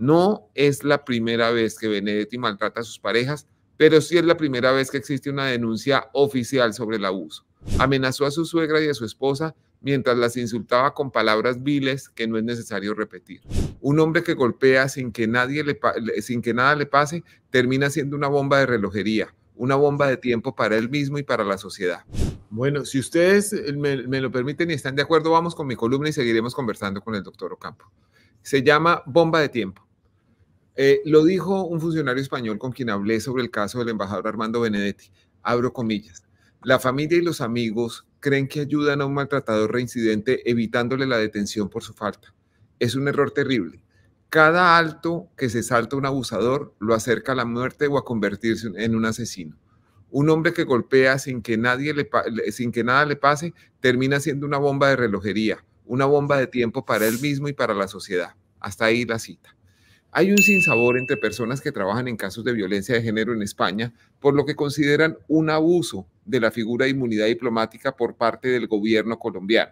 No es la primera vez que Benedetti maltrata a sus parejas, pero sí es la primera vez que existe una denuncia oficial sobre el abuso. Amenazó a su suegra y a su esposa mientras las insultaba con palabras viles que no es necesario repetir. Un hombre que golpea sin que, nadie le sin que nada le pase termina siendo una bomba de relojería, una bomba de tiempo para él mismo y para la sociedad. Bueno, si ustedes eh, me lo permiten y están de acuerdo, vamos con mi columna y seguiremos conversando con el doctor Ocampo. Se llama Bomba de Tiempo. Eh, lo dijo un funcionario español con quien hablé sobre el caso del embajador Armando Benedetti. Abro comillas. La familia y los amigos creen que ayudan a un maltratador reincidente evitándole la detención por su falta. Es un error terrible. Cada alto que se salta un abusador lo acerca a la muerte o a convertirse en un asesino. Un hombre que golpea sin que, nadie le sin que nada le pase termina siendo una bomba de relojería, una bomba de tiempo para él mismo y para la sociedad. Hasta ahí la cita. Hay un sinsabor entre personas que trabajan en casos de violencia de género en España por lo que consideran un abuso de la figura de inmunidad diplomática por parte del gobierno colombiano.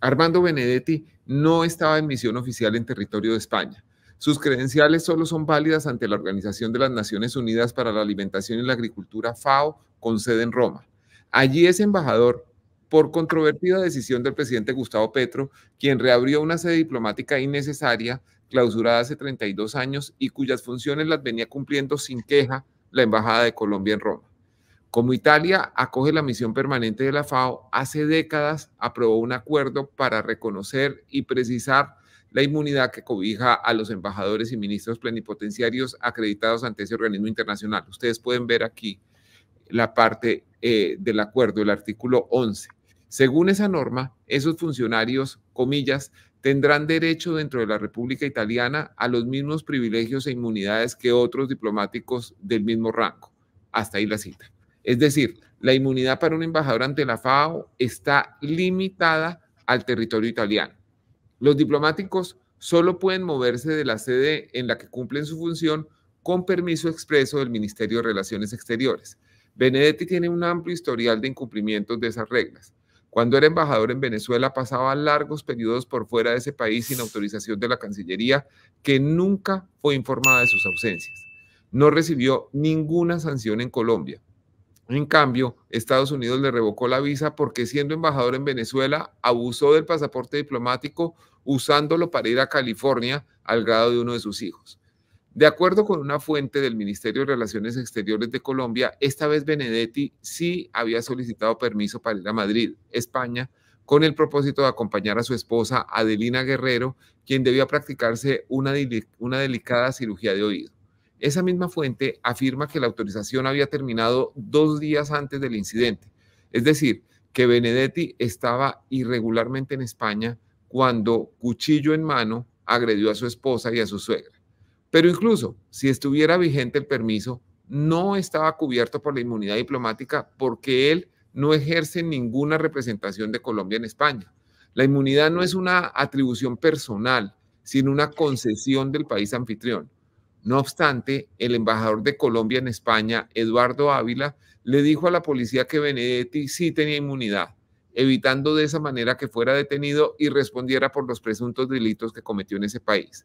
Armando Benedetti no estaba en misión oficial en territorio de España. Sus credenciales solo son válidas ante la Organización de las Naciones Unidas para la Alimentación y la Agricultura, FAO, con sede en Roma. Allí es embajador por controvertida decisión del presidente Gustavo Petro, quien reabrió una sede diplomática innecesaria clausurada hace 32 años y cuyas funciones las venía cumpliendo sin queja la Embajada de Colombia en Roma. Como Italia acoge la misión permanente de la FAO, hace décadas aprobó un acuerdo para reconocer y precisar la inmunidad que cobija a los embajadores y ministros plenipotenciarios acreditados ante ese organismo internacional. Ustedes pueden ver aquí la parte eh, del acuerdo, el artículo 11. Según esa norma, esos funcionarios, comillas, tendrán derecho dentro de la República Italiana a los mismos privilegios e inmunidades que otros diplomáticos del mismo rango. Hasta ahí la cita. Es decir, la inmunidad para un embajador ante la FAO está limitada al territorio italiano. Los diplomáticos solo pueden moverse de la sede en la que cumplen su función con permiso expreso del Ministerio de Relaciones Exteriores. Benedetti tiene un amplio historial de incumplimientos de esas reglas. Cuando era embajador en Venezuela pasaba largos periodos por fuera de ese país sin autorización de la Cancillería, que nunca fue informada de sus ausencias. No recibió ninguna sanción en Colombia. En cambio, Estados Unidos le revocó la visa porque siendo embajador en Venezuela abusó del pasaporte diplomático usándolo para ir a California al grado de uno de sus hijos. De acuerdo con una fuente del Ministerio de Relaciones Exteriores de Colombia, esta vez Benedetti sí había solicitado permiso para ir a Madrid, España, con el propósito de acompañar a su esposa Adelina Guerrero, quien debía practicarse una, delicada cirugía de oído. Esa misma fuente afirma que la autorización había terminado dos días antes del incidente, es decir, que Benedetti estaba irregularmente en España cuando, cuchillo en mano, agredió a su esposa y a su suegra. Pero incluso si estuviera vigente el permiso, no estaba cubierto por la inmunidad diplomática porque él no ejerce ninguna representación de Colombia en España. La inmunidad no es una atribución personal, sino una concesión del país anfitrión. No obstante, el embajador de Colombia en España, Eduardo Ávila, le dijo a la policía que Benedetti sí tenía inmunidad, evitando de esa manera que fuera detenido y respondiera por los presuntos delitos que cometió en ese país.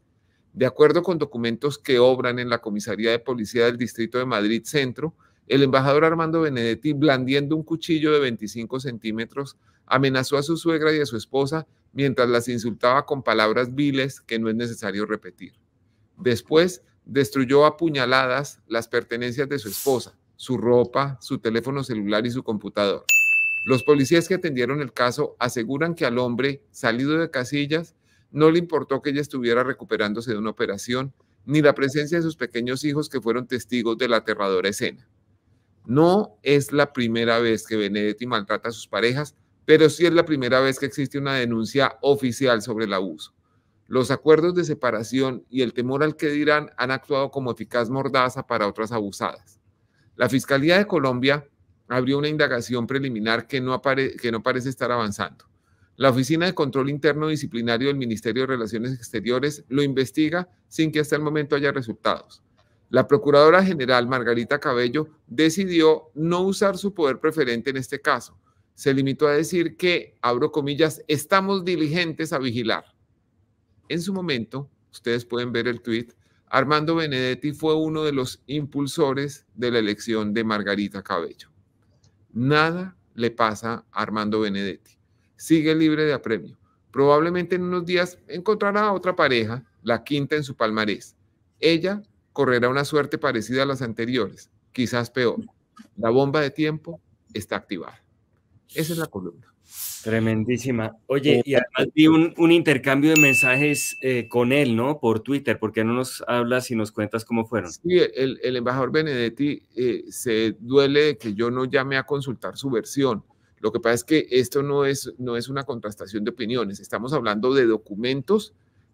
De acuerdo con documentos que obran en la Comisaría de Policía del Distrito de Madrid Centro, el embajador Armando Benedetti, blandiendo un cuchillo de 25 centímetros, amenazó a su suegra y a su esposa mientras las insultaba con palabras viles que no es necesario repetir. Después, destruyó a puñaladas las pertenencias de su esposa, su ropa, su teléfono celular y su computador. Los policías que atendieron el caso aseguran que al hombre, salido de casillas, no le importó que ella estuviera recuperándose de una operación, ni la presencia de sus pequeños hijos que fueron testigos de la aterradora escena. No es la primera vez que Benedetti maltrata a sus parejas, pero sí es la primera vez que existe una denuncia oficial sobre el abuso. Los acuerdos de separación y el temor al que dirán han actuado como eficaz mordaza para otras abusadas. La Fiscalía de Colombia abrió una indagación preliminar que no, que no parece estar avanzando. La Oficina de Control Interno Disciplinario del Ministerio de Relaciones Exteriores lo investiga sin que hasta el momento haya resultados. La Procuradora General Margarita Cabello decidió no usar su poder preferente en este caso. Se limitó a decir que, abro comillas, estamos diligentes a vigilar. En su momento, ustedes pueden ver el tweet, Armando Benedetti fue uno de los impulsores de la elección de Margarita Cabello. Nada le pasa a Armando Benedetti sigue libre de apremio. Probablemente en unos días encontrará a otra pareja, la quinta en su palmarés. Ella correrá una suerte parecida a las anteriores, quizás peor. La bomba de tiempo está activada. Esa es la columna. Tremendísima. Oye, eh, y además vi un, intercambio de mensajes eh, con él, ¿no? Por Twitter, porque no nos hablas y nos cuentas cómo fueron. Sí, el, embajador Benedetti eh, se duele de que yo no llame a consultar su versión, lo que pasa es que esto no es, no es una contrastación de opiniones, estamos hablando de documentos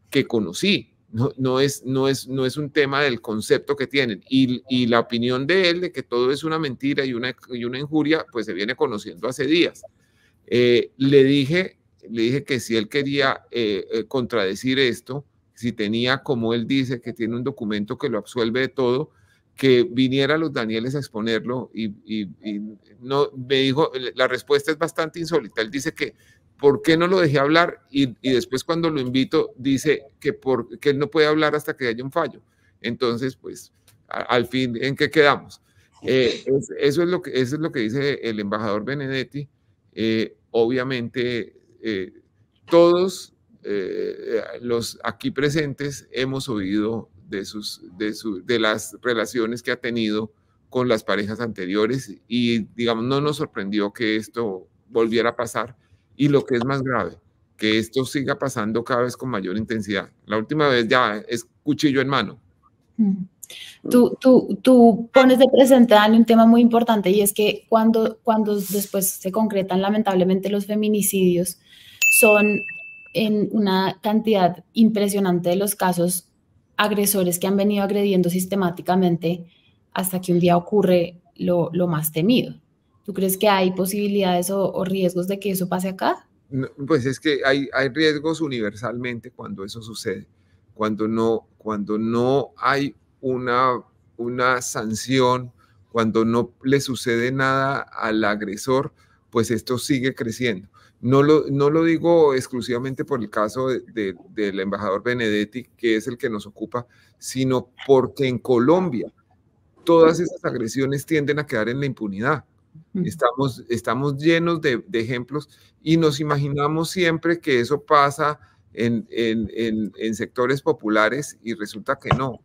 que conocí, no, no, es, no, es, no es un tema del concepto que tienen. Y, y, la opinión de él de que todo es una mentira y una, y una injuria, pues se viene conociendo hace días. Eh, le, dije, le dije que si él quería eh, eh, contradecir esto, si tenía, como él dice, que tiene un documento que lo absuelve de todo, que viniera los Danieles a exponerlo y, no, me dijo, la respuesta es bastante insólita. Él dice que, ¿por qué no lo dejé hablar? Y, después cuando lo invito, dice que, por, que él no puede hablar hasta que haya un fallo. Entonces, pues, al fin, ¿en qué quedamos? Eh, eso, es lo que, es lo que dice el embajador Benedetti. Eh, obviamente, eh, todos los aquí presentes hemos oído de, sus, de, las relaciones que ha tenido con las parejas anteriores y digamos, no nos sorprendió que esto volviera a pasar y lo que es más grave, que esto siga pasando cada vez con mayor intensidad. La última vez ya es cuchillo en mano. Mm. Tú, tú, tú, pones de presente, Dani, un tema muy importante y es que cuando, cuando después se concretan lamentablemente los feminicidios, son en una cantidad impresionante de los casos agresores que han venido agrediendo sistemáticamente hasta que un día ocurre lo, más temido. ¿Tú crees que hay posibilidades o, riesgos de que eso pase acá? pues es que hay, hay riesgos universalmente cuando eso sucede, cuando no, cuando no hay una, una sanción, cuando no le sucede nada al agresor, pues esto sigue creciendo. No lo, digo exclusivamente por el caso del embajador Benedetti, que es el que nos ocupa, sino porque en Colombia todas esas agresiones tienden a quedar en la impunidad. Estamos, estamos llenos de, ejemplos y nos imaginamos siempre que eso pasa en, en, sectores populares y resulta que no.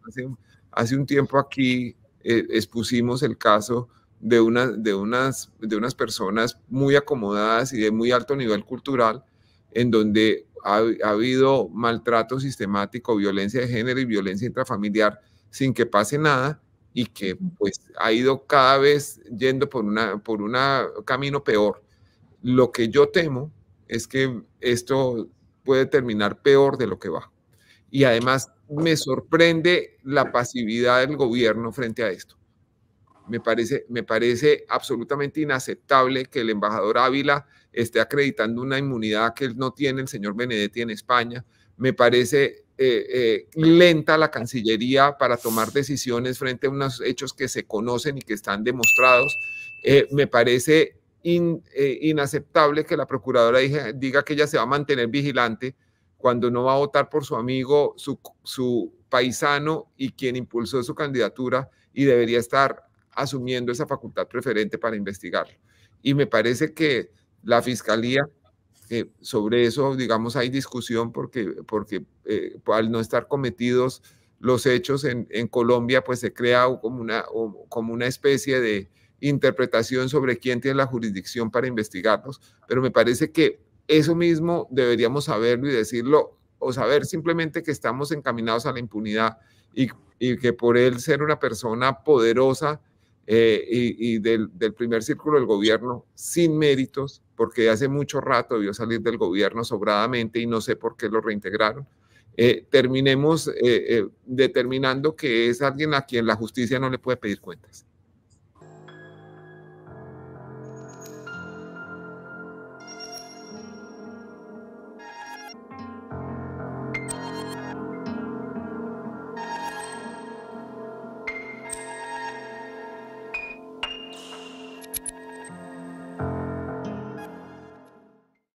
Hace, un tiempo aquí eh, expusimos el caso de, de, unas, de unas personas muy acomodadas y de muy alto nivel cultural, en donde ha, habido maltrato sistemático, violencia de género y violencia intrafamiliar sin que pase nada y que pues ha ido cada vez yendo por un por una camino peor. Lo que yo temo es que esto puede terminar peor de lo que va. Y además me sorprende la pasividad del gobierno frente a esto. Me parece, me parece absolutamente inaceptable que el embajador Ávila esté acreditando una inmunidad que él no tiene, el señor Benedetti en España. Me parece eh, eh, lenta la Cancillería para tomar decisiones frente a unos hechos que se conocen y que están demostrados. Eh, me parece inaceptable que la Procuradora diga, que ella se va a mantener vigilante cuando no va a votar por su amigo, su, su paisano y quien impulsó su candidatura y debería estar asumiendo esa facultad preferente para investigarlo. Y me parece que la Fiscalía, que eh, sobre eso, digamos, hay discusión porque, porque eh, al no estar cometidos los hechos en, Colombia, pues se crea como una, como una especie de interpretación sobre quién tiene la jurisdicción para investigarlos, pero me parece que eso mismo deberíamos saberlo y decirlo, o saber simplemente que estamos encaminados a la impunidad y, y que por él ser una persona poderosa eh, y, del, primer círculo del gobierno sin méritos, porque hace mucho rato debió salir del gobierno sobradamente y no sé por qué lo reintegraron. Eh, terminemos eh, determinando que es alguien a quien la justicia no le puede pedir cuentas.